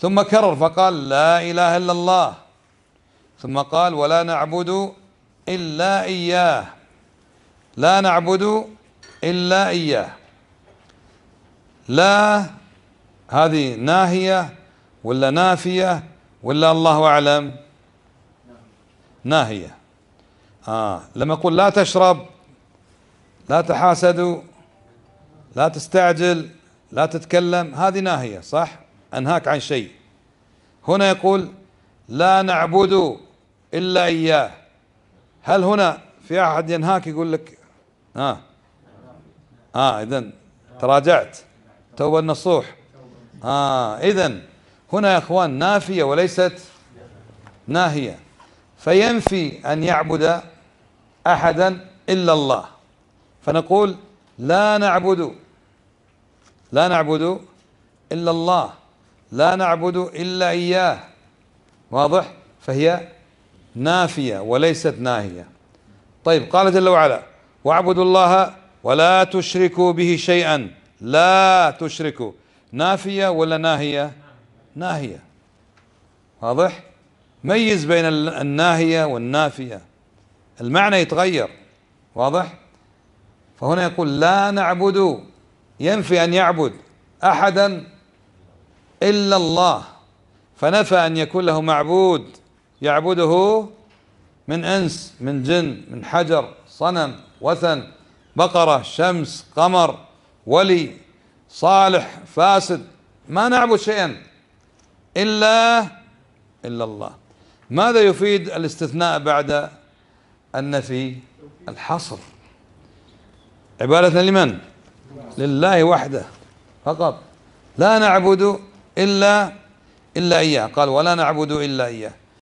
ثم كرر فقال لا إله إلا الله ثم قال ولا نعبد إلا إياه لا نعبد إلا إياه لا هذه ناهية ولا نافية ولا الله أعلم ناهية آه لما أقول لا تشرب لا تحاسدوا لا تستعجل لا تتكلم هذه ناهية صح؟ أنهاك عن شيء هنا يقول لا نعبد إلا إياه هل هنا في أحد ينهاك يقول لك ها آه آه إذن تراجعت توبة النصوح آه إذن هنا يا أخوان نافية وليست ناهية فينفي أن يعبد أحدا إلا الله فنقول لا نعبد لا نعبد إلا الله لا نعبد إلا إياه واضح فهي نافية وليست ناهية طيب قال جل وعلا واعبدوا الله ولا تشركوا به شيئا لا تشركوا نافية ولا ناهية ناهية واضح ميز بين الناهية والنافية المعنى يتغير واضح فهنا يقول لا نعبد ينفي أن يعبد أحدا إلا الله فنفى أن يكون له معبود يعبده من انس من جن من حجر صنم وثن بقره شمس قمر ولي صالح فاسد ما نعبد شيئا الا الا الله ماذا يفيد الاستثناء بعد النفي الحصر عباده لمن لله وحده فقط لا نعبد إلا إلا إياه قال ولا نعبد إلا إياه